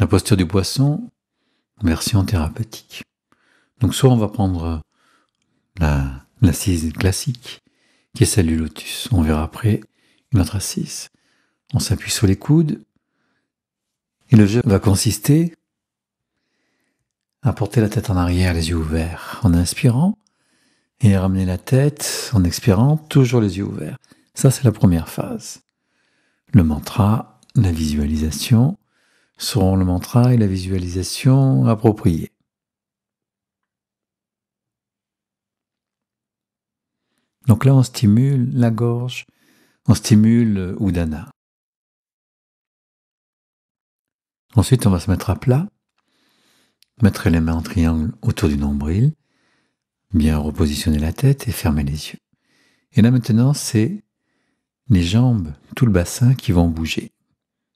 La posture du poisson, version thérapeutique. Donc soit on va prendre euh, la, l'assise classique, qui est celle du lotus. On verra après une autre assise. On s'appuie sur les coudes. Et le jeu va consister à porter la tête en arrière, les yeux ouverts, en inspirant, et ramener la tête en expirant, toujours les yeux ouverts. Ça, c'est la première phase. Le mantra, la visualisation, seront le mantra et la visualisation appropriée. Donc là, on stimule la gorge, on stimule Udana. Ensuite, on va se mettre à plat, mettre les mains en triangle autour du nombril, bien repositionner la tête et fermer les yeux. Et là maintenant, c'est les jambes, tout le bassin qui vont bouger,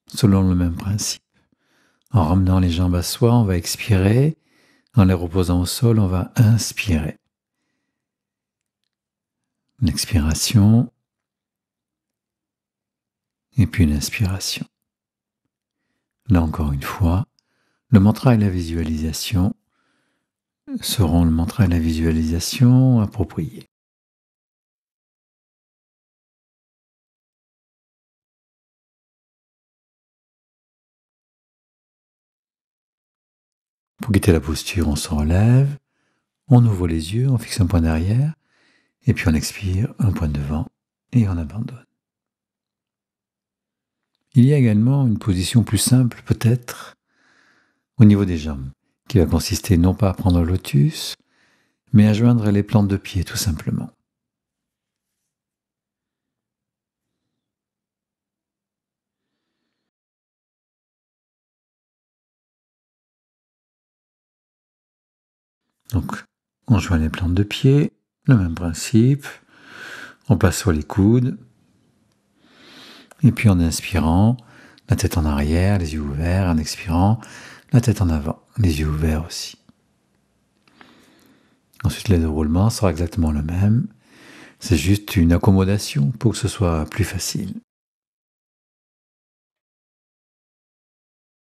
selon le même principe. En ramenant les jambes à soi, on va expirer. En les reposant au sol, on va inspirer. Une expiration. Et puis une inspiration. Là encore une fois, le mantra et la visualisation seront le mantra et la visualisation appropriés. Pour quitter la posture, on se relève, on ouvre les yeux, on fixe un point derrière, et puis on expire un point devant et on abandonne. Il y a également une position plus simple peut-être au niveau des jambes, qui va consister non pas à prendre le lotus, mais à joindre les plantes de pied tout simplement. Donc, on joint les plantes de pied, le même principe. On passe sur les coudes. Et puis en inspirant, la tête en arrière, les yeux ouverts. En expirant, la tête en avant, les yeux ouverts aussi. Ensuite, deux roulements seront exactement le même. C'est juste une accommodation pour que ce soit plus facile.